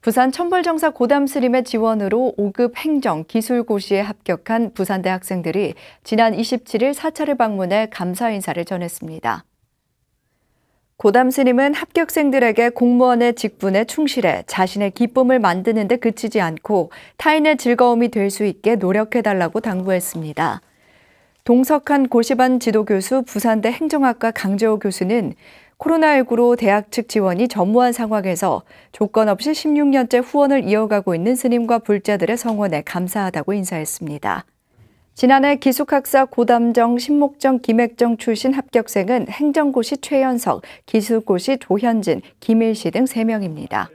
부산 천불정사 고담스림의 지원으로 5급 행정 기술고시에 합격한 부산대 학생들이 지난 27일 사찰을 방문해 감사 인사를 전했습니다. 고담 스님은 합격생들에게 공무원의 직분에 충실해 자신의 기쁨을 만드는 데 그치지 않고 타인의 즐거움이 될 수 있게 노력해달라고 당부했습니다. 동석한 고시반 지도교수 부산대 행정학과 강재호 교수는 코로나19로 대학 측 지원이 전무한 상황에서 조건 없이 16년째 후원을 이어가고 있는 스님과 불자들의 성원에 감사하다고 인사했습니다. 지난해 기숙학사 고담정, 신목정, 김액정 출신 합격생은 행정고시 최연석, 기술고시 조현진, 김일시 등 3명입니다.